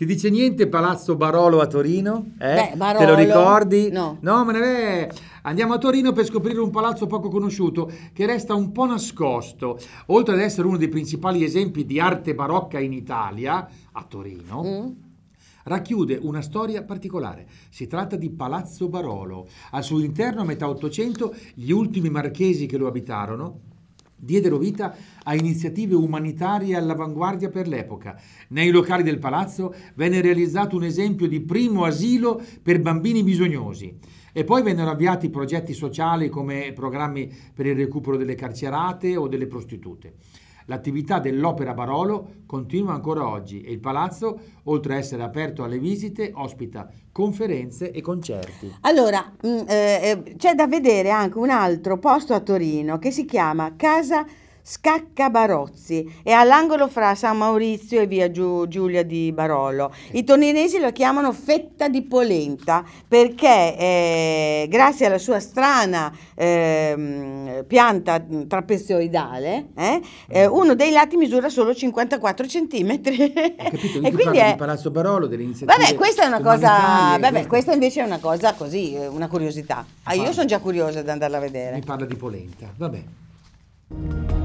Ti dice niente Palazzo Barolo a Torino? Eh? Beh, Barolo, Te lo ricordi? No. No, ma ne è... Andiamo a Torino per scoprire un palazzo poco conosciuto che resta un po' nascosto. Oltre ad essere uno dei principali esempi di arte barocca in Italia, a Torino, mm racchiude una storia particolare. Si tratta di Palazzo Barolo. Al suo interno, a metà Ottocento, gli ultimi marchesi che lo abitarono diedero vita a iniziative umanitarie all'avanguardia per l'epoca. Nei locali del palazzo venne realizzato un esempio di primo asilo per bambini bisognosi. E poi vennero avviati progetti sociali come programmi per il recupero delle carcerate o delle prostitute. L'attività dell'Opera Barolo continua ancora oggi e il palazzo, oltre a essere aperto alle visite, ospita conferenze e concerti. Allora, mm, eh, eh, c'è da vedere anche un altro posto a Torino che si chiama Casa Scacca Barozzi, è all'angolo fra San Maurizio e via Giu Giulia di Barolo. I torinesi lo chiamano fetta di polenta perché eh, grazie alla sua strana eh, pianta mm, trapezoidale eh, eh mm. uno dei lati misura solo 54 cm. e quindi è... di Palazzo Barolo, delle iniziative Vabbè, questa è una cosa vabbè, questa invece è una cosa così, eh, una curiosità. Ah, io sono già curiosa di andarla a vedere. Mi parla di polenta, vabbè.